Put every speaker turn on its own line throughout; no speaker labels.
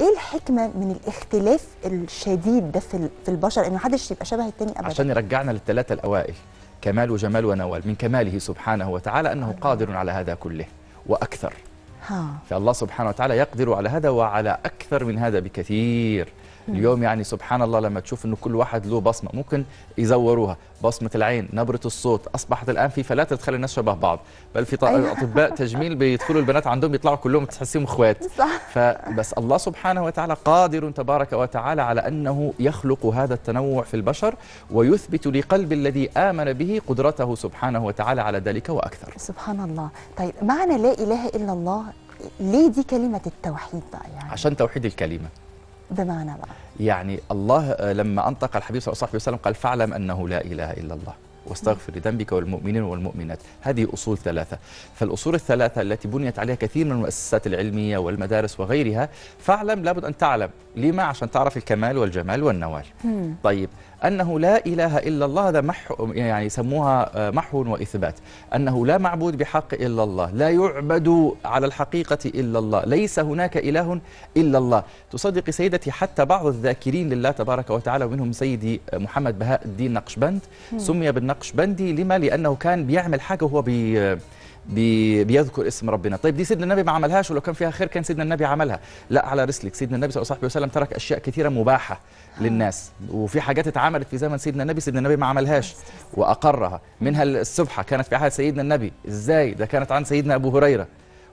ايه الحكمه من الاختلاف الشديد ده في البشر ان محدش يبقى شبه التاني ابدا عشان
يرجعنا للثلاثه الاوائل كمال وجمال ونوال من كماله سبحانه وتعالى انه آه. قادر على هذا كله واكثر فالله سبحانه وتعالى يقدر على هذا وعلى اكثر من هذا بكثير اليوم يعني سبحان الله لما تشوف انه كل واحد له بصمه ممكن يزوروها بصمه العين نبره الصوت اصبحت الان في فلاتر تخلي الناس شبه بعض بل في أيوة. اطباء تجميل بيدخلوا البنات عندهم بيطلعوا كلهم تحسيهم اخوات فبس الله سبحانه وتعالى قادر تبارك وتعالى على انه يخلق هذا التنوع في البشر ويثبت لقلب الذي امن به قدرته سبحانه وتعالى على ذلك واكثر
سبحان الله طيب معنى لا اله الا الله ليه دي كلمه التوحيد بقى
يعني عشان توحيد الكلمه بمعنى بقى يعني الله آه، لما أنطق الحبيب صلى الله عليه وسلم قال فاعلم أنه لا إله إلا الله واستغفر لذنبك والمؤمنين والمؤمنات هذه أصول ثلاثة فالأصول الثلاثة التي بنيت عليها كثير من المؤسسات العلمية والمدارس وغيرها فاعلم لابد أن تعلم لما عشان تعرف الكمال والجمال والنوال طيب أنه لا إله إلا الله هذا مح يعني يسموها آه، محو وإثبات أنه لا معبود بحق إلا الله لا يعبد على الحقيقة إلا الله ليس هناك إله إلا الله تصدق سيدتي حتى بعض الذاكرين لله تبارك وتعالى ومنهم سيدي محمد بهاء الدين نقشبند سمي بالنقش النقشبندي لما لانه كان بيعمل حاجه وهو بي بي بيذكر اسم ربنا طيب دي سيدنا النبي ما عملهاش ولو كان فيها خير كان سيدنا النبي عملها لا على رسلك سيدنا النبي صلى الله عليه وسلم ترك اشياء كثيره مباحه للناس وفي حاجات اتعملت في زمن سيدنا النبي سيدنا النبي ما عملهاش واقرها منها السبحه كانت في عهد سيدنا النبي ازاي ده كانت عن سيدنا ابو هريره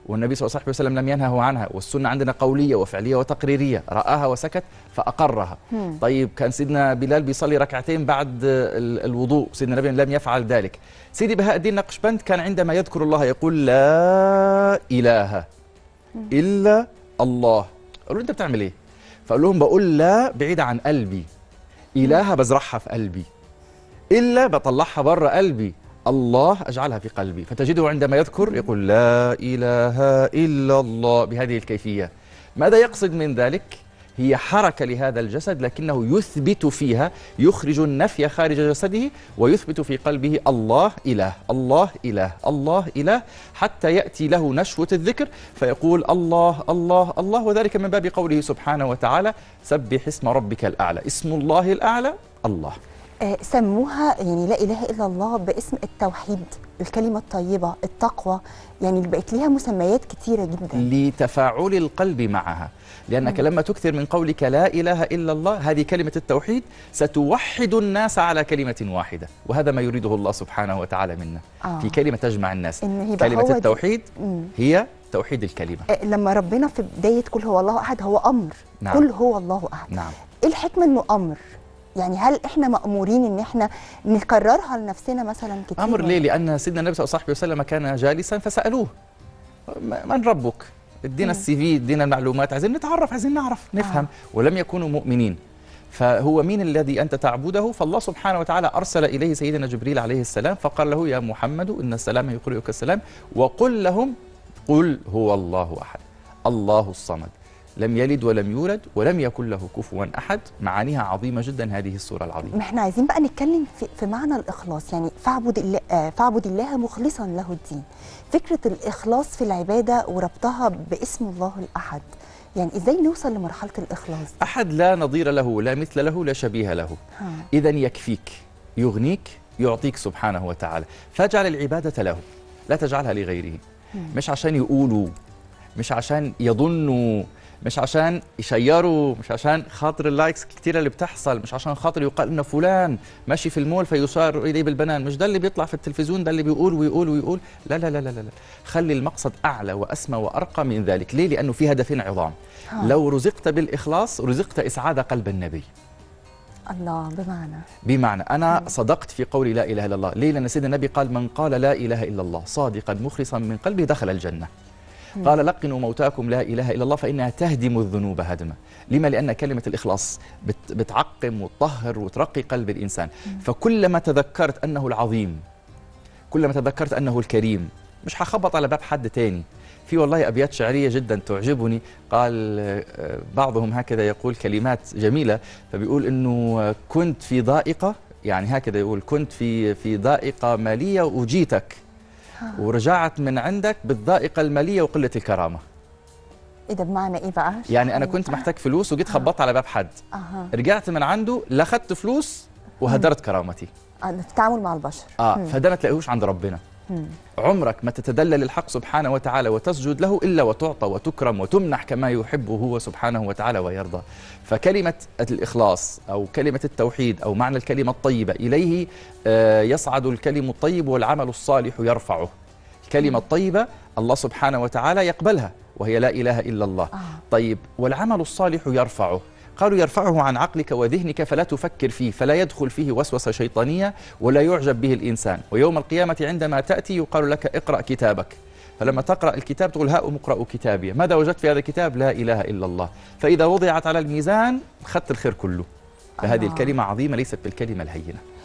والنبي صلى الله عليه وسلم لم ينهه عنها والسنة عندنا قولية وفعلية وتقريرية رآها وسكت فأقرها مم. طيب كان سيدنا بلال بيصلي ركعتين بعد الوضوء سيدنا النبي لم يفعل ذلك سيدي بهاء الدين نقشبند كان عندما يذكر الله يقول لا إله إلا الله قالوا أنت بتعمل إيه فقال لهم بقول لا بعيد عن قلبي إلهة بزرعها في قلبي إلا بطلعها بره قلبي الله أجعلها في قلبي فتجده عندما يذكر يقول لا إله إلا الله بهذه الكيفية ماذا يقصد من ذلك؟ هي حركة لهذا الجسد لكنه يثبت فيها يخرج النفي خارج جسده ويثبت في قلبه الله إله الله إله الله إله حتى يأتي له نشوة الذكر فيقول الله الله الله وذلك من باب قوله سبحانه وتعالى سبح اسم ربك الأعلى اسم الله الأعلى الله
آه، سموها يعني لا اله الا الله باسم التوحيد الكلمه الطيبه التقوى
يعني بقت ليها مسميات كثيره جدا لتفاعل القلب معها لانك مم. لما تكثر من قولك لا اله الا الله هذه كلمه التوحيد ستوحد الناس على كلمه واحده وهذا ما يريده الله سبحانه وتعالى منا آه. في كلمه تجمع الناس كلمه التوحيد هي توحيد الكلمه
آه، لما ربنا في بدايه كل هو الله احد هو امر نعم. كل هو الله احد نعم. ايه الحكمه انه امر يعني هل احنا مامورين ان احنا نكررها لنفسنا مثلا كتير امر ليه
لان سيدنا النبي صلى الله عليه وسلم كان جالسا فسالوه من ربك ادينا السي في ادينا المعلومات عايزين نتعرف عايزين نعرف آه. نفهم آه. ولم يكونوا مؤمنين فهو مين الذي أنت تعبده فالله سبحانه وتعالى أرسل إليه سيدنا جبريل عليه السلام فقال له يا محمد إن السلام يقرئك السلام وقل لهم قل هو الله أحد الله الصمد لم يلد ولم يولد ولم يكن له كفوا أحد معانيها عظيمة جدا هذه الصورة العظيمة ما
احنا عايزين بقى نتكلم في, في معنى الإخلاص يعني فاعبد الله, آه، فاعبد الله مخلصا له الدين فكرة الإخلاص في العبادة وربطها باسم الله الأحد يعني ازاي نوصل لمرحله الاخلاص
احد لا نظير له لا مثل له لا شبيه له اذا يكفيك يغنيك يعطيك سبحانه وتعالى فاجعل العباده له لا تجعلها لغيره مش عشان يقولوا مش عشان يظنوا مش عشان يشيروا مش عشان خاطر اللايكس كتيرة اللي بتحصل مش عشان خاطر يقال ان فلان ماشي في المول فيصار اليه بالبنان مش ده اللي بيطلع في التلفزيون ده اللي بيقول ويقول ويقول لا لا لا لا لا خلي المقصد اعلى واسمى وارقى من ذلك ليه لانه في هدفين عظام آه. لو رزقت بالاخلاص رزقت اسعاد قلب النبي
الله بمعنى
بمعنى انا آه. صدقت في قولي لا اله الا الله ليه لان سيدنا النبي قال من قال لا اله الا الله صادقا مخلصا من قلبه دخل الجنه قال لقنوا موتاكم لا إله إلا الله فإنها تهدم الذنوب هدما لما لأن كلمة الإخلاص بتعقم وتطهر وترقي قلب الإنسان فكلما تذكرت أنه العظيم كلما تذكرت أنه الكريم مش هخبط على باب حد تاني في والله أبيات شعرية جدا تعجبني قال آه، بعضهم هكذا يقول كلمات جميلة فبيقول أنه كنت في ضائقة يعني هكذا يقول كنت في في ضائقة مالية وجيتك ورجعت من عندك بالضائقه الماليه وقله الكرامه
ايه ده بمعنى ايه بقى؟
يعني انا كنت محتاج فلوس وجيت آه. خبطت على باب حد أه. رجعت من عنده لا فلوس وهدرت كرامتي في
آه، التعامل مع البشر اه فده
ما تلاقيهوش عند ربنا عمرك ما تتدلل الحق سبحانه وتعالى وتسجد له إلا وتعطى وتكرم وتمنح كما يحبه هو سبحانه وتعالى ويرضى فكلمة الإخلاص أو كلمة التوحيد أو معنى الكلمة الطيبة إليه آه، يصعد الكلم الطيب والعمل الصالح يرفعه الكلمة الطيبة الله سبحانه وتعالى يقبلها وهي لا إله إلا الله آه. طيب والعمل الصالح يرفعه قالوا يرفعه عن عقلك وذهنك فلا تفكر فيه فلا يدخل فيه وسوسة شيطانية ولا يعجب به الإنسان ويوم القيامة عندما تأتي يقال لك اقرأ كتابك فلما تقرأ الكتاب تقول هاؤم اقرأوا كتابي ماذا وجدت في هذا الكتاب لا إله إلا الله فإذا وضعت على الميزان خدت الخير كله فهذه الكلمة عظيمة ليست بالكلمة الهينة